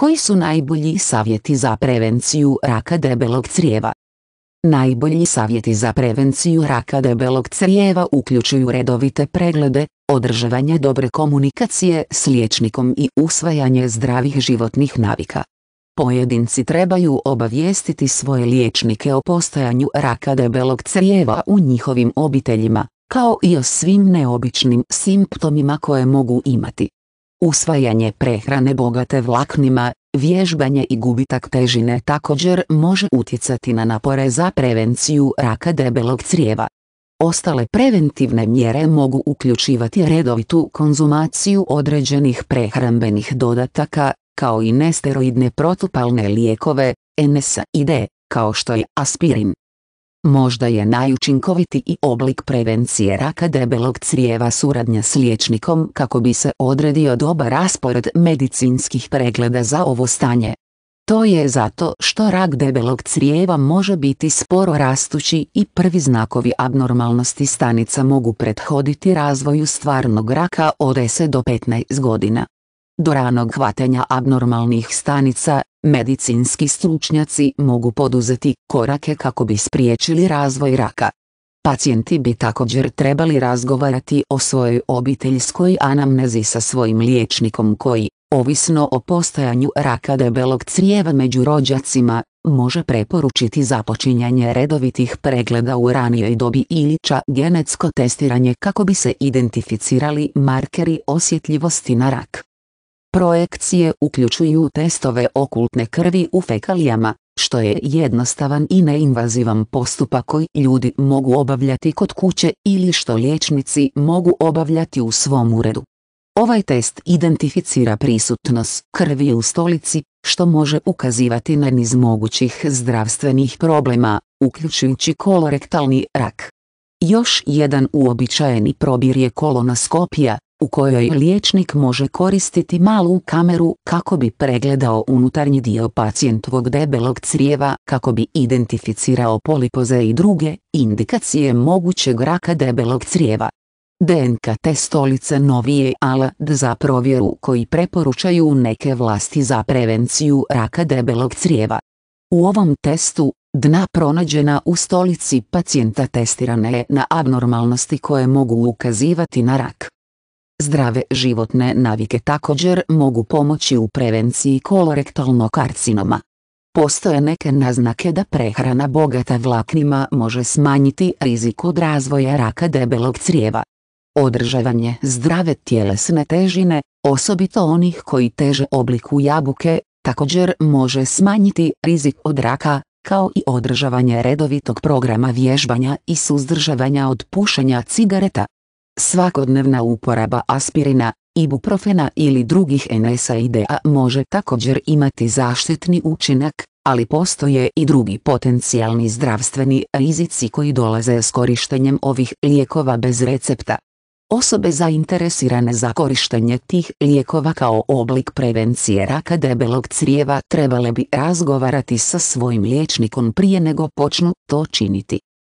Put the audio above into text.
Koji su najbolji savjeti za prevenciju raka debelog crijeva? Najbolji savjeti za prevenciju raka debelog crijeva uključuju redovite preglede, održavanje dobre komunikacije s liječnikom i usvajanje zdravih životnih navika. Pojedinci trebaju obavijestiti svoje liječnike o postojanju raka debelog crijeva u njihovim obiteljima, kao i o svim neobičnim simptomima koje mogu imati. Usvajanje prehrane bogate vlaknima, vježbanje i gubitak težine također može utjecati na napore za prevenciju raka debelog crijeva. Ostale preventivne mjere mogu uključivati redovitu konzumaciju određenih prehrambenih dodataka, kao i nesteroidne protupalne lijekove, NSAID, kao što je aspirin. Možda je najučinkovitiji i oblik prevencije raka debelog crijeva suradnja s liječnikom kako bi se odredio dobar raspored medicinskih pregleda za ovo stanje. To je zato što rak debelog crijeva može biti sporo rastući i prvi znakovi abnormalnosti stanica mogu prethoditi razvoju stvarnog raka od 10 do 15 godina. Do ranog hvatanja abnormalnih stanica, medicinski stručnjaci mogu poduzeti korake kako bi spriječili razvoj raka. Pacijenti bi također trebali razgovarati o svojoj obiteljskoj anamnezi sa svojim liječnikom koji, ovisno o postojanju raka debelog crijeva među rođacima, može preporučiti započinjanje redovitih pregleda u ranijoj dobi ili čak genetsko testiranje kako bi se identificirali markeri osjetljivosti na rak. Projekcije uključuju testove okultne krvi u fekalijama, što je jednostavan i neinvazivan postupak koji ljudi mogu obavljati kod kuće ili što liječnici mogu obavljati u svom uredu. Ovaj test identificira prisutnost krvi u stolici, što može ukazivati na niz mogućih zdravstvenih problema, uključujući kolorektalni rak. Još jedan uobičajeni probir je kolonoskopija, u kojoj liječnik može koristiti malu kameru kako bi pregledao unutarnji dio pacijentovog debelog crijeva kako bi identificirao polipoze i druge indikacije mogućeg raka debelog crijeva. DNK stolice novije alat za provjeru koji preporučaju neke vlasti za prevenciju raka debelog crijeva. U ovom testu, dna pronađena u stolici pacijenta testirana je na abnormalnosti koje mogu ukazivati na rak. Zdrave životne navike također mogu pomoći u prevenciji kolorektalnog karcinoma. Postoje neke naznake da prehrana bogata vlaknima može smanjiti rizik od razvoja raka debelog crijeva. Održavanje zdrave tjelesne težine, osobito onih koji teže obliku jabuke, također može smanjiti rizik od raka, kao i održavanje redovitog programa vježbanja i suzdržavanja od pušenja cigareta. Svakodnevna uporaba aspirina, ibuprofena ili drugih NSAID-a može također imati zaštitni učinak, ali postoje i drugi potencijalni zdravstveni rizici koji dolaze s korištenjem ovih lijekova bez recepta. Osobe zainteresirane za korištenje tih lijekova kao oblik prevencije raka debelog crijeva trebale bi razgovarati sa svojim liječnikom prije nego počnu to činiti.